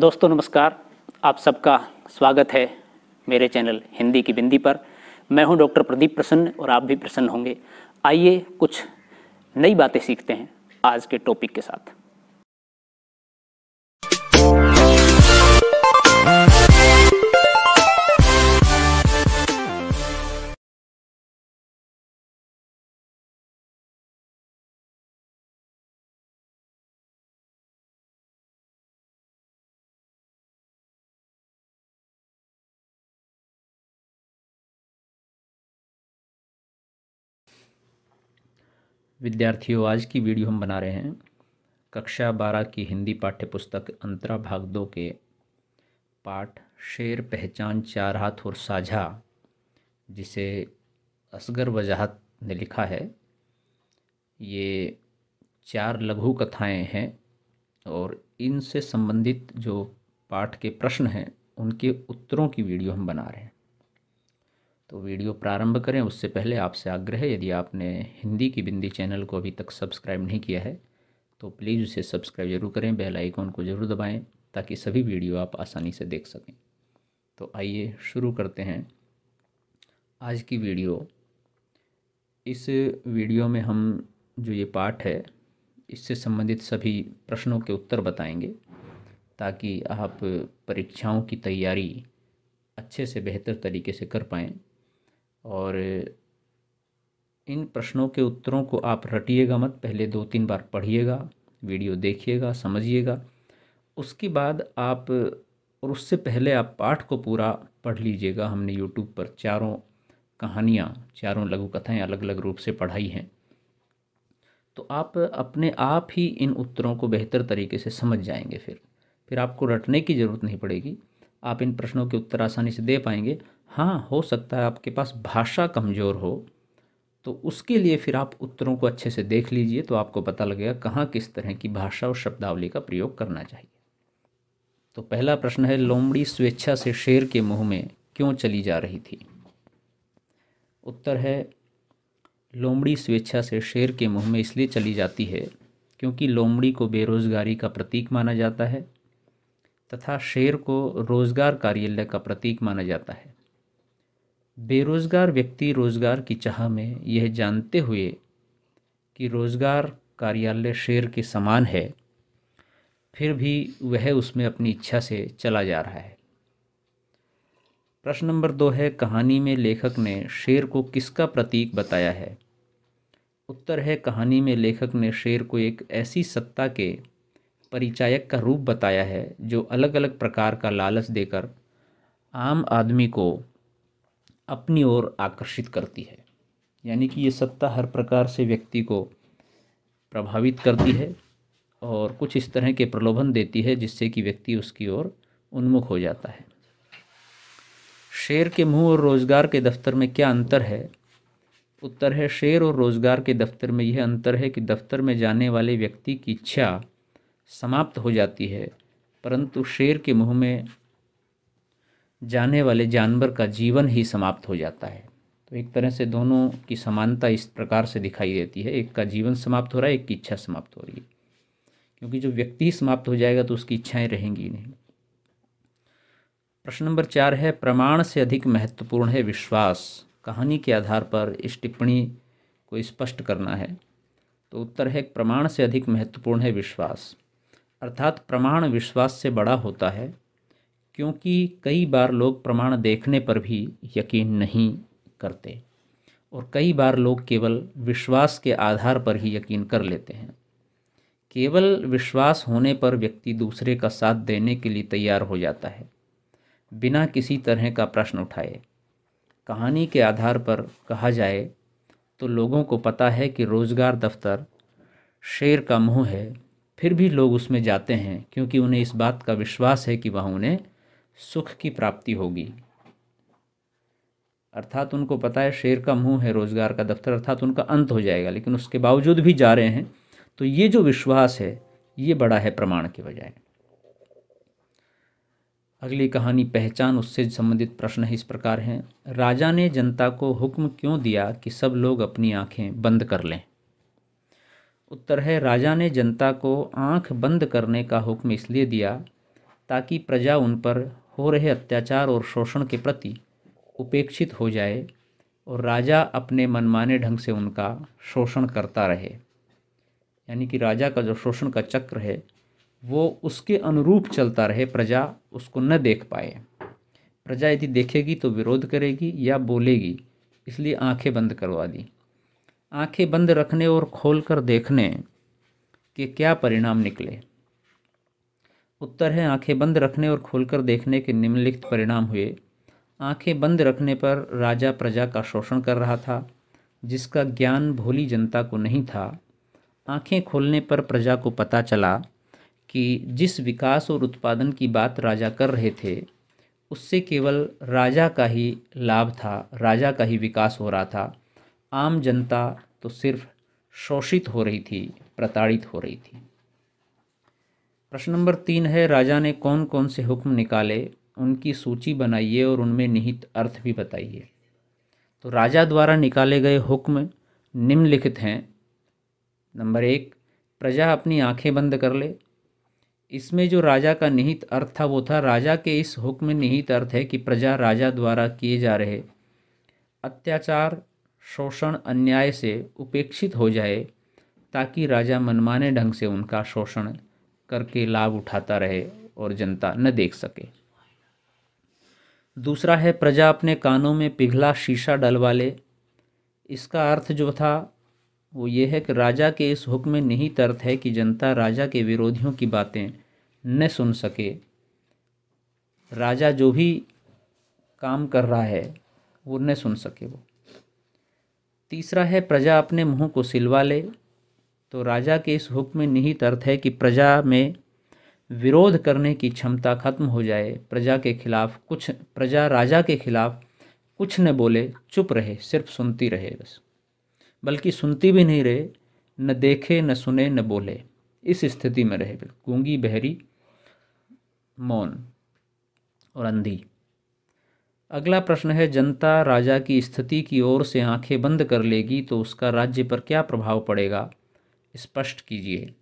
दोस्तों नमस्कार आप सबका स्वागत है मेरे चैनल हिंदी की बिंदी पर मैं हूं डॉक्टर प्रदीप प्रसन्न और आप भी प्रसन्न होंगे आइए कुछ नई बातें सीखते हैं आज के टॉपिक के साथ विद्यार्थियों आज की वीडियो हम बना रहे हैं कक्षा बारह की हिंदी पाठ्य पुस्तक अंतरा भाग दो के पाठ शेर पहचान चार हाथ और साझा जिसे असगर वजाहत ने लिखा है ये चार लघु कथाएं हैं और इनसे संबंधित जो पाठ के प्रश्न हैं उनके उत्तरों की वीडियो हम बना रहे हैं तो वीडियो प्रारंभ करें उससे पहले आपसे आग्रह यदि आपने हिंदी की बिंदी चैनल को अभी तक सब्सक्राइब नहीं किया है तो प्लीज़ उसे सब्सक्राइब जरूर करें बेल आइकॉन को ज़रूर दबाएं ताकि सभी वीडियो आप आसानी से देख सकें तो आइए शुरू करते हैं आज की वीडियो इस वीडियो में हम जो ये पाठ है इससे संबंधित सभी प्रश्नों के उत्तर बताएंगे ताकि आप परीक्षाओं की तैयारी अच्छे से बेहतर तरीके से कर पाएँ और इन प्रश्नों के उत्तरों को आप रटिएगा मत पहले दो तीन बार पढ़िएगा वीडियो देखिएगा समझिएगा उसके बाद आप और उससे पहले आप पाठ को पूरा पढ़ लीजिएगा हमने यूट्यूब पर चारों कहानियाँ चारों लघु कथाएँ अलग अलग रूप से पढ़ाई हैं तो आप अपने आप ही इन उत्तरों को बेहतर तरीके से समझ जाएंगे फिर फिर आपको रटने की ज़रूरत नहीं पड़ेगी आप इन प्रश्नों के उत्तर आसानी से दे पाएंगे हाँ हो सकता है आपके पास भाषा कमज़ोर हो तो उसके लिए फिर आप उत्तरों को अच्छे से देख लीजिए तो आपको पता लगेगा कहाँ किस तरह की भाषा और शब्दावली का प्रयोग करना चाहिए तो पहला प्रश्न है लोमड़ी स्वेच्छा से शेर के मुंह में क्यों चली जा रही थी उत्तर है लोमड़ी स्वेच्छा से शेर के मुंह में इसलिए चली जाती है क्योंकि लोमड़ी को बेरोज़गारी का प्रतीक माना जाता है तथा शेर को रोज़गार कार्यालय का प्रतीक माना जाता है बेरोज़गार व्यक्ति रोज़गार की चाह में यह जानते हुए कि रोज़गार कार्यालय शेर के समान है फिर भी वह उसमें अपनी इच्छा से चला जा रहा है प्रश्न नंबर दो है कहानी में लेखक ने शेर को किसका प्रतीक बताया है उत्तर है कहानी में लेखक ने शेर को एक ऐसी सत्ता के परिचायक का रूप बताया है जो अलग अलग प्रकार का लालच देकर आम आदमी को अपनी ओर आकर्षित करती है यानी कि ये सत्ता हर प्रकार से व्यक्ति को प्रभावित करती है और कुछ इस तरह के प्रलोभन देती है जिससे कि व्यक्ति उसकी ओर उन्मुख हो जाता है शेर के मुंह और रोज़गार के दफ्तर में क्या अंतर है उत्तर है शेर और रोज़गार के दफ्तर में यह अंतर है कि दफ्तर में जाने वाले व्यक्ति की इच्छा समाप्त हो जाती है परंतु शेर के मुंह में जाने वाले जानवर का जीवन ही समाप्त हो जाता है तो एक तरह से दोनों की समानता इस प्रकार से दिखाई देती है एक का जीवन समाप्त हो रहा है एक की इच्छा समाप्त हो रही है क्योंकि जो व्यक्ति समाप्त हो जाएगा तो उसकी इच्छाएं रहेंगी नहीं प्रश्न नंबर चार है प्रमाण से अधिक महत्वपूर्ण है विश्वास कहानी के आधार पर इस टिप्पणी को स्पष्ट करना है तो उत्तर है प्रमाण से अधिक महत्वपूर्ण है विश्वास अर्थात प्रमाण विश्वास से बड़ा होता है क्योंकि कई बार लोग प्रमाण देखने पर भी यकीन नहीं करते और कई बार लोग केवल विश्वास के आधार पर ही यकीन कर लेते हैं केवल विश्वास होने पर व्यक्ति दूसरे का साथ देने के लिए तैयार हो जाता है बिना किसी तरह का प्रश्न उठाए कहानी के आधार पर कहा जाए तो लोगों को पता है कि रोज़गार दफ्तर शेर का मुँह है फिर भी लोग उसमें जाते हैं क्योंकि उन्हें इस बात का विश्वास है कि वह उन्हें सुख की प्राप्ति होगी अर्थात उनको पता है शेर का मुंह है रोज़गार का दफ्तर अर्थात उनका अंत हो जाएगा लेकिन उसके बावजूद भी जा रहे हैं तो ये जो विश्वास है ये बड़ा है प्रमाण के बजाय अगली कहानी पहचान उससे संबंधित प्रश्न इस प्रकार हैं राजा ने जनता को हुक्म क्यों दिया कि सब लोग अपनी आँखें बंद कर लें उत्तर है राजा ने जनता को आँख बंद करने का हुक्म इसलिए दिया ताकि प्रजा उन पर हो रहे अत्याचार और शोषण के प्रति उपेक्षित हो जाए और राजा अपने मनमाने ढंग से उनका शोषण करता रहे यानी कि राजा का जो शोषण का चक्र है वो उसके अनुरूप चलता रहे प्रजा उसको न देख पाए प्रजा यदि देखेगी तो विरोध करेगी या बोलेगी इसलिए आंखें बंद करवा दी आंखें बंद रखने और खोलकर देखने के क्या परिणाम निकले उत्तर है आंखें बंद रखने और खोलकर देखने के निम्नलिखित परिणाम हुए आंखें बंद रखने पर राजा प्रजा का शोषण कर रहा था जिसका ज्ञान भोली जनता को नहीं था आंखें खोलने पर प्रजा को पता चला कि जिस विकास और उत्पादन की बात राजा कर रहे थे उससे केवल राजा का ही लाभ था राजा का ही विकास हो रहा था आम जनता तो सिर्फ शोषित हो रही थी प्रताड़ित हो रही थी प्रश्न नंबर तीन है राजा ने कौन कौन से हुक्म निकाले उनकी सूची बनाइए और उनमें निहित अर्थ भी बताइए तो राजा द्वारा निकाले गए हुक्म निम्नलिखित हैं नंबर एक प्रजा अपनी आंखें बंद कर ले इसमें जो राजा का निहित अर्थ था वो था राजा के इस हुक्म में निहित अर्थ है कि प्रजा राजा द्वारा किए जा रहे अत्याचार शोषण अन्याय से उपेक्षित हो जाए ताकि राजा मनमाने ढंग से उनका शोषण करके लाभ उठाता रहे और जनता न देख सके दूसरा है प्रजा अपने कानों में पिघला शीशा डलवा ले इसका अर्थ जो था वो ये है कि राजा के इस हुक्म में निहित अर्थ है कि जनता राजा के विरोधियों की बातें न सुन सके राजा जो भी काम कर रहा है वो न सुन सके वो तीसरा है प्रजा अपने मुंह को सिलवा ले तो राजा के इस हुक्म में निहित अर्थ है कि प्रजा में विरोध करने की क्षमता खत्म हो जाए प्रजा के खिलाफ कुछ प्रजा राजा के खिलाफ कुछ न बोले चुप रहे सिर्फ सुनती रहे बस बल्कि सुनती भी नहीं रहे न देखे न सुने न बोले इस स्थिति में रहे गूंगी बहरी मौन और अंधी अगला प्रश्न है जनता राजा की स्थिति की ओर से आंखें बंद कर लेगी तो उसका राज्य पर क्या प्रभाव पड़ेगा स्पष्ट कीजिए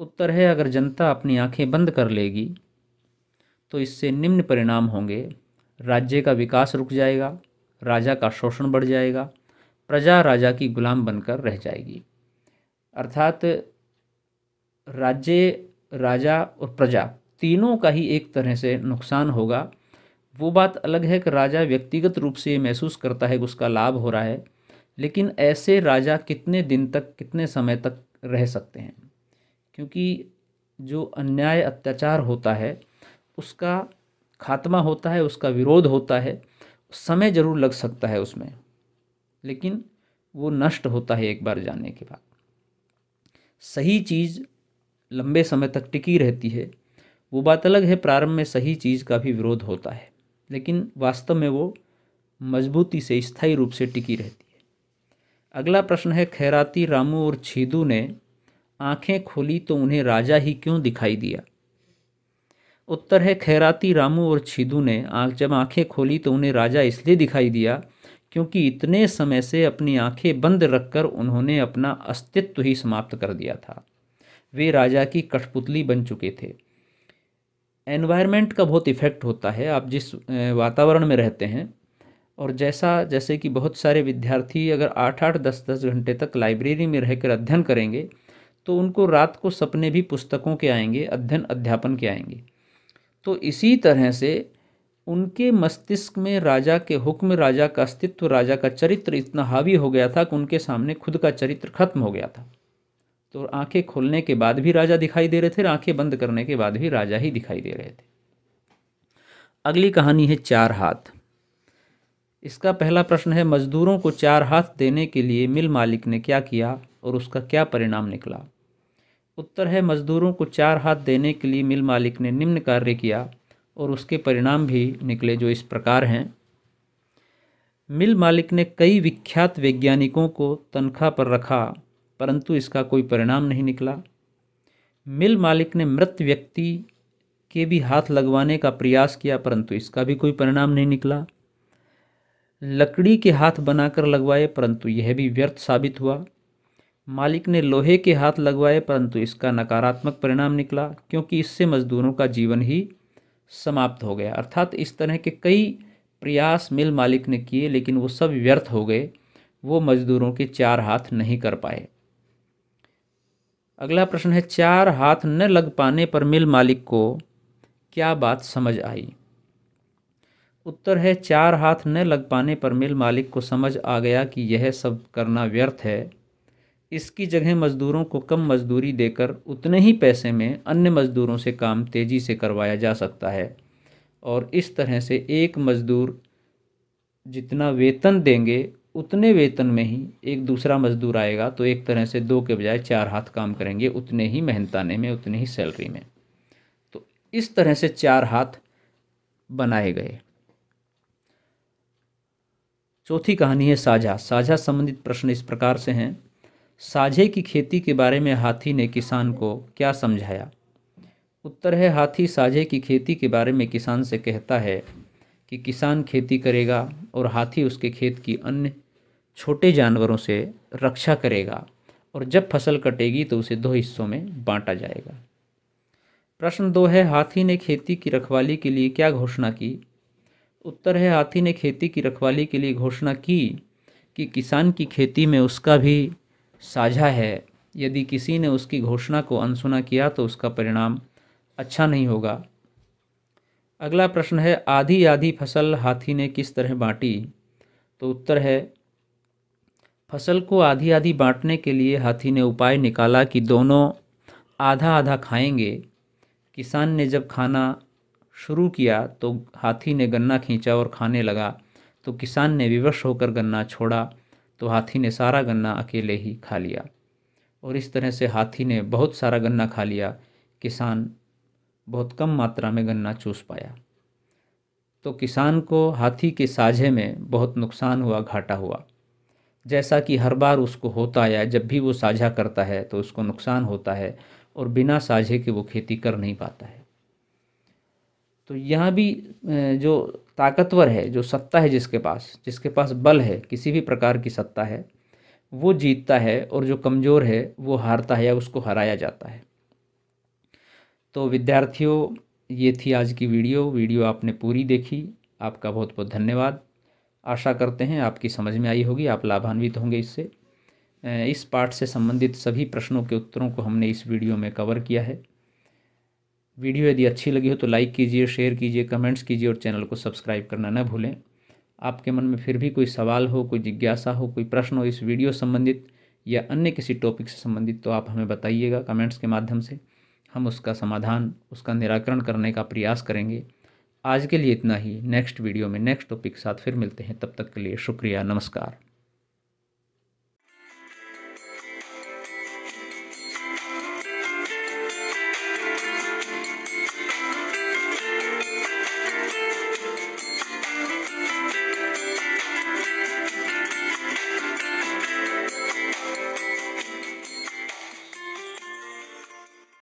उत्तर है अगर जनता अपनी आंखें बंद कर लेगी तो इससे निम्न परिणाम होंगे राज्य का विकास रुक जाएगा राजा का शोषण बढ़ जाएगा प्रजा राजा की गुलाम बनकर रह जाएगी अर्थात राज्य राजा और प्रजा तीनों का ही एक तरह से नुकसान होगा वो बात अलग है कि राजा व्यक्तिगत रूप से महसूस करता है कि उसका लाभ हो रहा है लेकिन ऐसे राजा कितने दिन तक कितने समय तक रह सकते हैं क्योंकि जो अन्याय अत्याचार होता है उसका खात्मा होता है उसका विरोध होता है समय ज़रूर लग सकता है उसमें लेकिन वो नष्ट होता है एक बार जाने के बाद सही चीज़ लंबे समय तक टिकी रहती है वो बात अलग है प्रारंभ में सही चीज़ का भी विरोध होता है लेकिन वास्तव में वो मजबूती से स्थायी रूप से टिकी रहती है अगला प्रश्न है खैराती रामू और छीदू ने आंखें खोली तो उन्हें राजा ही क्यों दिखाई दिया उत्तर है खैराती रामू और छीदू ने आँख जब आंखें खोली तो उन्हें राजा इसलिए दिखाई दिया क्योंकि इतने समय से अपनी आंखें बंद रखकर उन्होंने अपना अस्तित्व ही समाप्त कर दिया था वे राजा की कठपुतली बन चुके थे एनवायरनमेंट का बहुत इफ़ेक्ट होता है आप जिस वातावरण में रहते हैं और जैसा जैसे कि बहुत सारे विद्यार्थी अगर आठ आठ दस दस घंटे तक लाइब्रेरी में रहकर अध्ययन करेंगे तो उनको रात को सपने भी पुस्तकों के आएंगे अध्ययन अध्यापन के आएंगे तो इसी तरह से उनके मस्तिष्क में राजा के हुक्म राजा का अस्तित्व राजा का चरित्र इतना हावी हो गया था कि उनके सामने खुद का चरित्र खत्म हो गया था तो आंखें खोलने के बाद भी राजा दिखाई दे रहे थे आंखें बंद करने के बाद भी राजा ही दिखाई दे रहे थे अगली कहानी है चार हाथ इसका पहला प्रश्न है मजदूरों को चार हाथ देने के लिए मिल मालिक ने क्या किया और उसका क्या परिणाम निकला उत्तर है मजदूरों को चार हाथ देने के लिए मिल मालिक ने निम्न कार्य किया और उसके परिणाम भी निकले जो इस प्रकार हैं मिल मालिक ने कई विख्यात वैज्ञानिकों को तनख्वाह पर रखा परंतु इसका कोई परिणाम नहीं निकला मिल मालिक ने मृत व्यक्ति के भी हाथ लगवाने का प्रयास किया परंतु इसका भी कोई परिणाम नहीं निकला लकड़ी के हाथ बनाकर लगवाए परंतु यह भी व्यर्थ साबित हुआ मालिक ने लोहे के हाथ लगवाए परंतु इसका नकारात्मक परिणाम निकला क्योंकि इससे मजदूरों का जीवन ही समाप्त हो गया अर्थात इस तरह के कई प्रयास मिल मालिक ने किए लेकिन वो सब व्यर्थ हो गए वो मजदूरों के चार हाथ नहीं कर पाए अगला प्रश्न है चार हाथ न लग पाने पर मिल मालिक को क्या बात समझ आई उत्तर है चार हाथ न लग पाने पर मिल मालिक को समझ आ गया कि यह सब करना व्यर्थ है इसकी जगह मज़दूरों को कम मजदूरी देकर उतने ही पैसे में अन्य मज़दूरों से काम तेज़ी से करवाया जा सकता है और इस तरह से एक मज़दूर जितना वेतन देंगे उतने वेतन में ही एक दूसरा मज़दूर आएगा तो एक तरह से दो के बजाय चार हाथ काम करेंगे उतने ही मेहनताने में उतने ही सैलरी में तो इस तरह से चार हाथ बनाए गए चौथी कहानी है साझा साझा संबंधित प्रश्न इस प्रकार से हैं साझे की खेती के बारे में हाथी ने किसान को क्या समझाया उत्तर है हाथी साझे की खेती के बारे में किसान से कहता है कि किसान खेती करेगा और हाथी उसके खेत की अन्य छोटे जानवरों से रक्षा करेगा और जब फसल कटेगी तो उसे दो हिस्सों में बांटा जाएगा प्रश्न दो है हाथी ने खेती की रखवाली के लिए क्या घोषणा की उत्तर है हाथी ने खेती की रखवाली के लिए घोषणा की कि किसान की खेती में उसका भी साझा है यदि किसी ने उसकी घोषणा को अनसुना किया तो उसका परिणाम अच्छा नहीं होगा अगला प्रश्न है आधी आधी फसल हाथी ने किस तरह बांटी तो उत्तर है फसल को आधी आधी बांटने के लिए हाथी ने उपाय निकाला कि दोनों आधा आधा खाएंगे किसान ने जब खाना शुरू किया तो हाथी ने गन्ना खींचा और खाने लगा तो किसान ने विवश होकर गन्ना छोड़ा तो हाथी ने सारा गन्ना अकेले ही खा लिया और इस तरह से हाथी ने बहुत सारा गन्ना खा लिया किसान बहुत कम मात्रा में गन्ना चूस पाया तो किसान को हाथी के साझे में बहुत नुकसान हुआ घाटा हुआ जैसा कि हर बार उसको होता है जब भी वो साझा करता है तो उसको नुकसान होता है और बिना साझे के वो खेती कर नहीं पाता है तो यह भी जो ताकतवर है जो सत्ता है जिसके पास जिसके पास बल है किसी भी प्रकार की सत्ता है वो जीतता है और जो कमज़ोर है वो हारता है या उसको हराया जाता है तो विद्यार्थियों ये थी आज की वीडियो वीडियो आपने पूरी देखी आपका बहुत बहुत धन्यवाद आशा करते हैं आपकी समझ में आई होगी आप लाभान्वित होंगे इससे इस पाठ से संबंधित सभी प्रश्नों के उत्तरों को हमने इस वीडियो में कवर किया है वीडियो यदि अच्छी लगी हो तो लाइक कीजिए शेयर कीजिए कमेंट्स कीजिए और चैनल को सब्सक्राइब करना न भूलें आपके मन में फिर भी कोई सवाल हो कोई जिज्ञासा हो कोई प्रश्न हो इस वीडियो संबंधित या अन्य किसी टॉपिक से संबंधित तो आप हमें बताइएगा कमेंट्स के माध्यम से हम उसका समाधान उसका निराकरण करने का प्रयास करेंगे आज के लिए इतना ही नेक्स्ट वीडियो में नेक्स्ट टॉपिक के साथ फिर मिलते हैं तब तक के लिए शुक्रिया नमस्कार